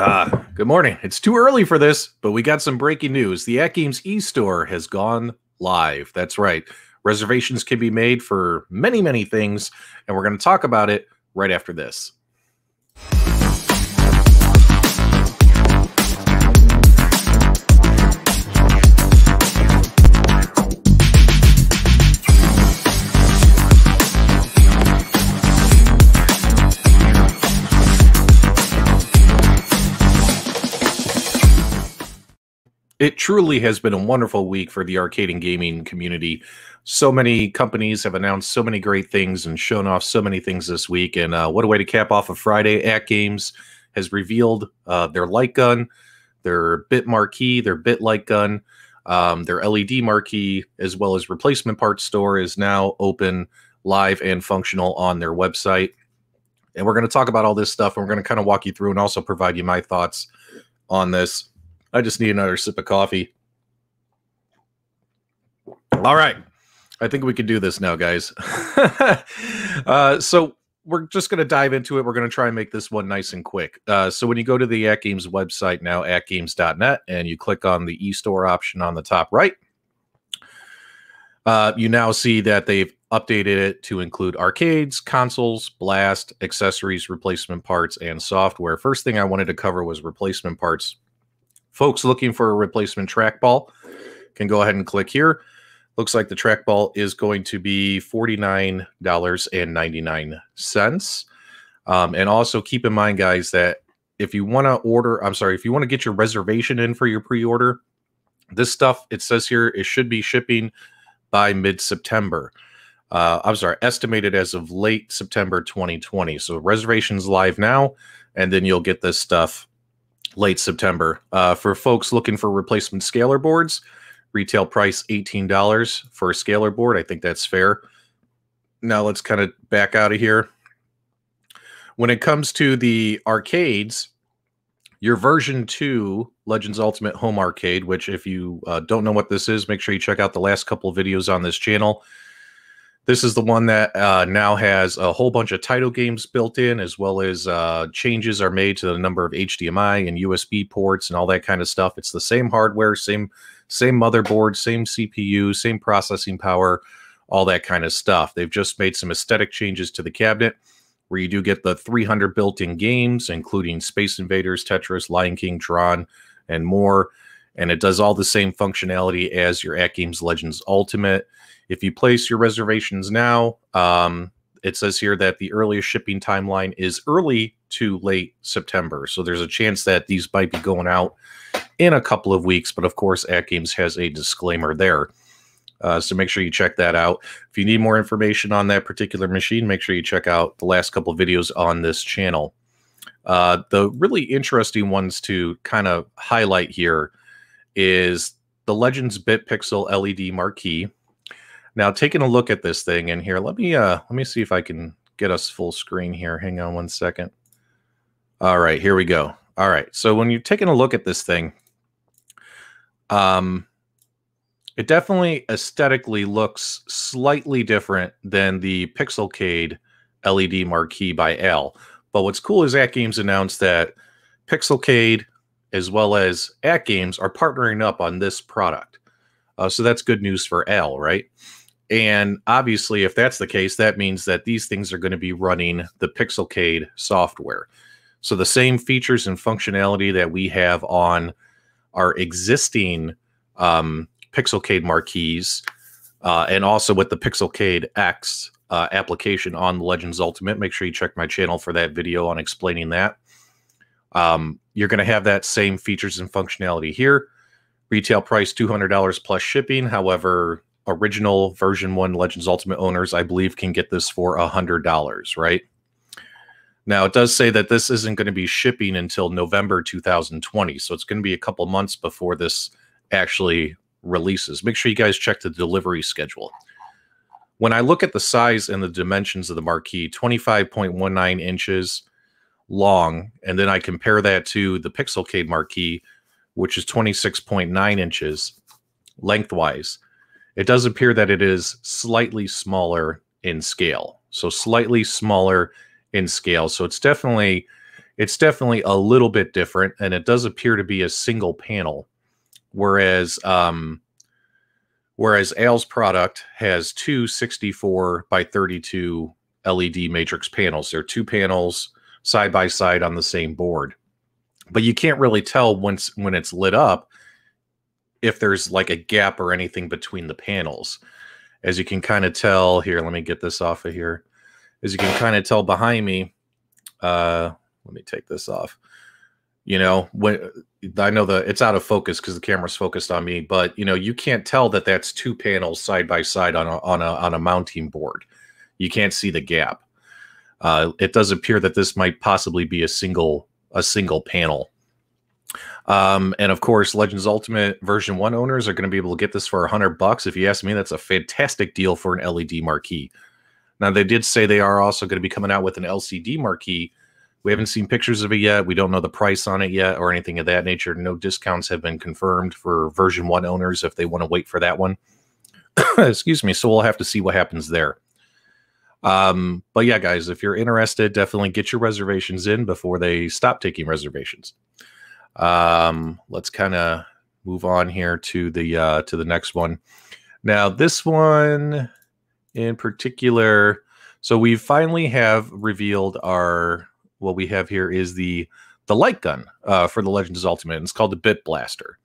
Uh, good morning. It's too early for this, but we got some breaking news. The At Games e-store has gone live. That's right. Reservations can be made for many, many things, and we're going to talk about it right after this. it truly has been a wonderful week for the arcade and gaming community. So many companies have announced so many great things and shown off so many things this week. And uh, what a way to cap off a Friday! At Games has revealed uh, their light gun, their bit marquee, their bit light gun, um, their LED marquee, as well as replacement parts store is now open, live, and functional on their website. And we're going to talk about all this stuff, and we're going to kind of walk you through and also provide you my thoughts on this I just need another sip of coffee. All right. I think we can do this now, guys. uh, so we're just going to dive into it. We're going to try and make this one nice and quick. Uh, so when you go to the At Games website now, atgames.net, and you click on the eStore option on the top right, uh, you now see that they've updated it to include arcades, consoles, blast, accessories, replacement parts, and software. First thing I wanted to cover was replacement parts Folks looking for a replacement trackball can go ahead and click here. Looks like the trackball is going to be $49.99. Um, and also keep in mind, guys, that if you want to order, I'm sorry, if you want to get your reservation in for your pre order, this stuff, it says here, it should be shipping by mid September. Uh, I'm sorry, estimated as of late September 2020. So reservations live now, and then you'll get this stuff late September. Uh, for folks looking for replacement scalar boards, retail price $18 for a scalar board. I think that's fair. Now let's kind of back out of here. When it comes to the arcades, your version 2 legends ultimate home arcade which if you uh, don't know what this is make sure you check out the last couple videos on this channel this is the one that uh, now has a whole bunch of title games built in, as well as uh, changes are made to the number of HDMI and USB ports and all that kind of stuff. It's the same hardware, same same motherboard, same CPU, same processing power, all that kind of stuff. They've just made some aesthetic changes to the cabinet, where you do get the 300 built-in games, including Space Invaders, Tetris, Lion King, Tron, and more and it does all the same functionality as your At Games Legends Ultimate. If you place your reservations now, um, it says here that the earliest shipping timeline is early to late September. So there's a chance that these might be going out in a couple of weeks, but of course, At Games has a disclaimer there. Uh, so make sure you check that out. If you need more information on that particular machine, make sure you check out the last couple videos on this channel. Uh, the really interesting ones to kind of highlight here is the Legends BitPixel LED marquee. Now, taking a look at this thing in here, let me uh, let me see if I can get us full screen here. Hang on one second. All right, here we go. All right, so when you're taking a look at this thing, um, it definitely aesthetically looks slightly different than the Pixelcade LED marquee by L. But what's cool is that games announced that Pixelcade as well as at games are partnering up on this product. Uh, so that's good news for L, right? And obviously, if that's the case, that means that these things are going to be running the Pixelcade software. So the same features and functionality that we have on our existing um, Pixelcade marquees, uh, and also with the Pixelcade X uh, application on Legends Ultimate. Make sure you check my channel for that video on explaining that. Um, you're going to have that same features and functionality here. Retail price $200 plus shipping. However, original version 1 Legends Ultimate owners, I believe, can get this for $100, right? Now, it does say that this isn't going to be shipping until November 2020. So it's going to be a couple months before this actually releases. Make sure you guys check the delivery schedule. When I look at the size and the dimensions of the marquee 25.19 inches, long, and then I compare that to the Pixelcade marquee, which is 26.9 inches lengthwise, it does appear that it is slightly smaller in scale. So slightly smaller in scale. So it's definitely it's definitely a little bit different, and it does appear to be a single panel, whereas um, whereas Ale's product has two 64 by 32 LED matrix panels. They're two panels side by side on the same board. But you can't really tell once when it's lit up if there's like a gap or anything between the panels. As you can kind of tell here, let me get this off of here. As you can kind of tell behind me, uh, let me take this off. You know, when I know the it's out of focus because the camera's focused on me, but you know, you can't tell that that's two panels side by side on a on a on a mounting board. You can't see the gap. Uh, it does appear that this might possibly be a single a single panel. Um, and of course, Legends Ultimate version one owners are going to be able to get this for a hundred bucks. If you ask me, that's a fantastic deal for an LED marquee. Now they did say they are also going to be coming out with an LCD marquee. We haven't seen pictures of it yet. We don't know the price on it yet or anything of that nature. No discounts have been confirmed for version one owners if they want to wait for that one. Excuse me. So we'll have to see what happens there. Um, but yeah, guys, if you're interested, definitely get your reservations in before they stop taking reservations. Um, let's kind of move on here to the uh, to the next one. Now, this one in particular, so we finally have revealed our what we have here is the the light gun uh, for the Legends Ultimate. And it's called the Bit Blaster.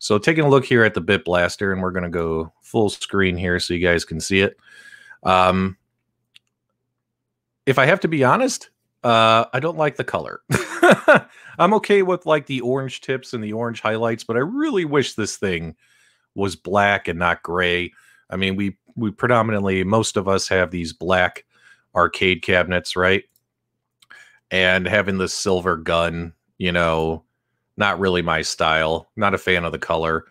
So taking a look here at the Bit Blaster, and we're going to go full screen here so you guys can see it. Um, if I have to be honest, uh, I don't like the color. I'm okay with like the orange tips and the orange highlights, but I really wish this thing was black and not gray. I mean, we we predominantly most of us have these black arcade cabinets, right? And having this silver gun, you know, not really my style. Not a fan of the color.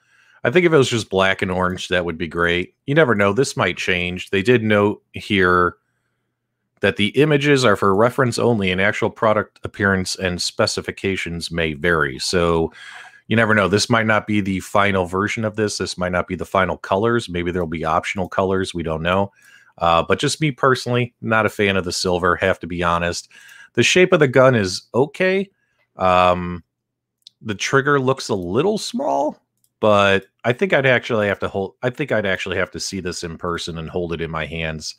I think if it was just black and orange, that would be great. You never know. This might change. They did note here that the images are for reference only and actual product appearance and specifications may vary. So you never know. This might not be the final version of this. This might not be the final colors. Maybe there'll be optional colors. We don't know. Uh, but just me personally, not a fan of the silver, have to be honest. The shape of the gun is okay. Um, the trigger looks a little small, but I think I'd actually have to hold, I think I'd actually have to see this in person and hold it in my hands.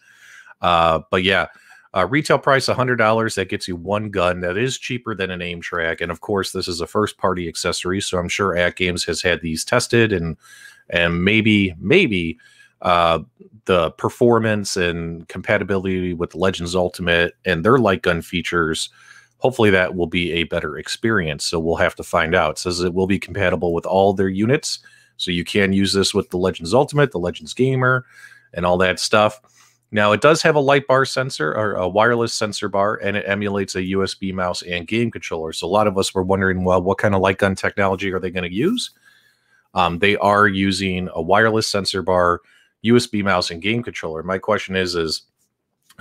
Uh, but yeah, uh, retail price $100. That gets you one gun. That is cheaper than an aim track. And of course, this is a first party accessory. So I'm sure At Games has had these tested and and maybe, maybe uh, the performance and compatibility with Legends Ultimate and their light gun features. Hopefully, that will be a better experience. So we'll have to find out. It says it will be compatible with all their units. So you can use this with the Legends Ultimate, the Legends Gamer, and all that stuff. Now it does have a light bar sensor or a wireless sensor bar, and it emulates a USB mouse and game controller. So a lot of us were wondering, well, what kind of light gun technology are they going to use? Um, they are using a wireless sensor bar, USB mouse, and game controller. My question is, is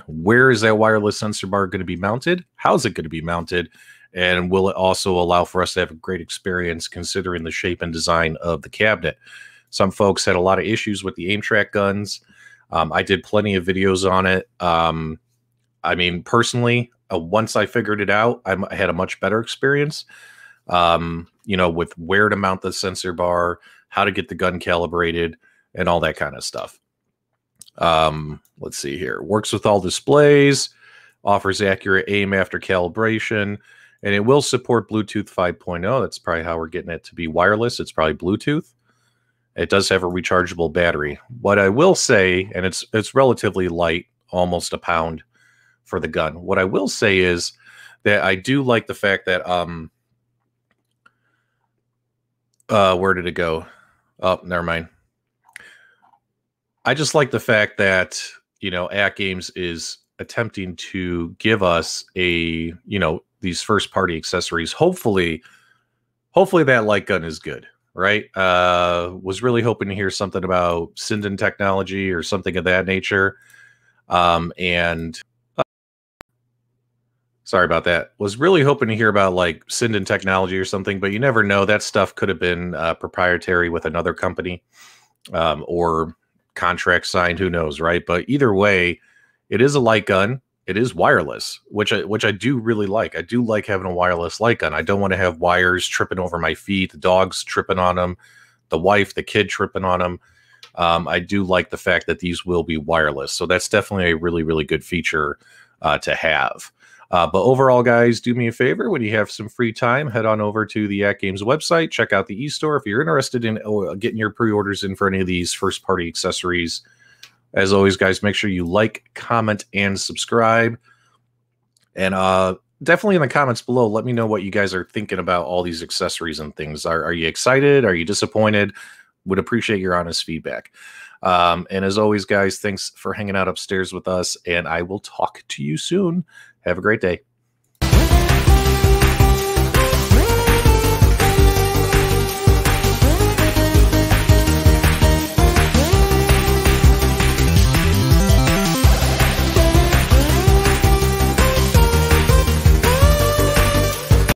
where is that wireless sensor bar going to be mounted? How's it going to be mounted? And will it also allow for us to have a great experience considering the shape and design of the cabinet? Some folks had a lot of issues with the aim track guns. Um, I did plenty of videos on it. Um, I mean, personally, uh, once I figured it out, I, had a much better experience. Um, you know, with where to mount the sensor bar, how to get the gun calibrated, and all that kind of stuff. Um, let's see here. Works with all displays, offers accurate aim after calibration, and it will support Bluetooth 5.0. That's probably how we're getting it to be wireless. It's probably Bluetooth. It does have a rechargeable battery. What I will say, and it's it's relatively light, almost a pound for the gun. What I will say is that I do like the fact that um uh where did it go? Oh, never mind. I just like the fact that, you know, At Games is attempting to give us a, you know, these first party accessories. Hopefully, hopefully that light gun is good right? Uh, was really hoping to hear something about Sinden technology or something of that nature. Um, and uh, sorry about that. Was really hoping to hear about like Sinden technology or something, but you never know. That stuff could have been uh, proprietary with another company um, or contract signed. Who knows, right? But either way, it is a light gun it is wireless, which I which I do really like. I do like having a wireless light gun. I don't want to have wires tripping over my feet, the dogs tripping on them, the wife, the kid tripping on them. Um, I do like the fact that these will be wireless, so that's definitely a really really good feature uh, to have. Uh, but overall, guys, do me a favor when you have some free time, head on over to the At Games website, check out the e store if you're interested in uh, getting your pre orders in for any of these first party accessories as always, guys, make sure you like, comment, and subscribe. And uh, definitely in the comments below, let me know what you guys are thinking about all these accessories and things. Are, are you excited? Are you disappointed? Would appreciate your honest feedback. Um, and as always, guys, thanks for hanging out upstairs with us. And I will talk to you soon. Have a great day.